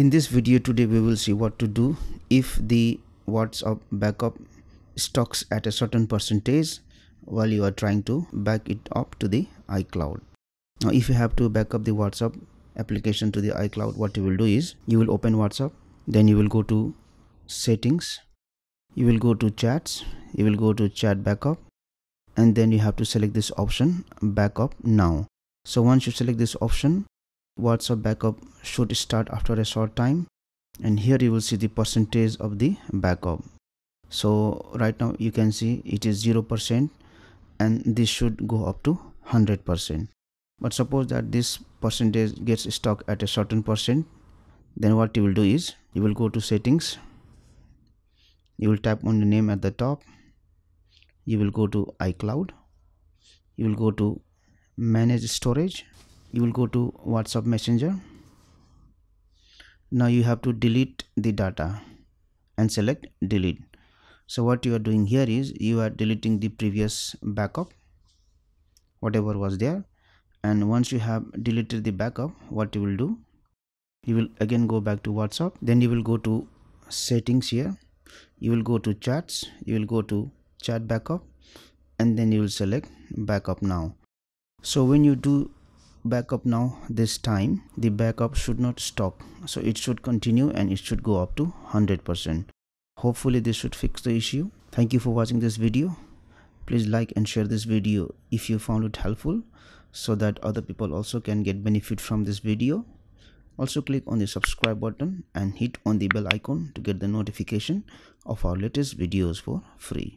in this video today we will see what to do if the whatsapp backup stocks at a certain percentage while you are trying to back it up to the iCloud. Now if you have to back up the whatsapp application to the iCloud what you will do is you will open whatsapp then you will go to settings you will go to chats you will go to chat backup and then you have to select this option backup now. So once you select this option WhatsApp backup should start after a short time and here you will see the percentage of the backup so right now you can see it is 0% and this should go up to 100% but suppose that this percentage gets stuck at a certain percent then what you will do is you will go to settings you will tap on the name at the top you will go to iCloud you will go to manage storage you will go to whatsapp messenger now you have to delete the data and select delete so what you are doing here is you are deleting the previous backup whatever was there and once you have deleted the backup what you will do you will again go back to whatsapp then you will go to settings here you will go to chats you will go to chat backup and then you will select backup now so when you do backup now this time the backup should not stop so it should continue and it should go up to 100% hopefully this should fix the issue thank you for watching this video please like and share this video if you found it helpful so that other people also can get benefit from this video also click on the subscribe button and hit on the bell icon to get the notification of our latest videos for free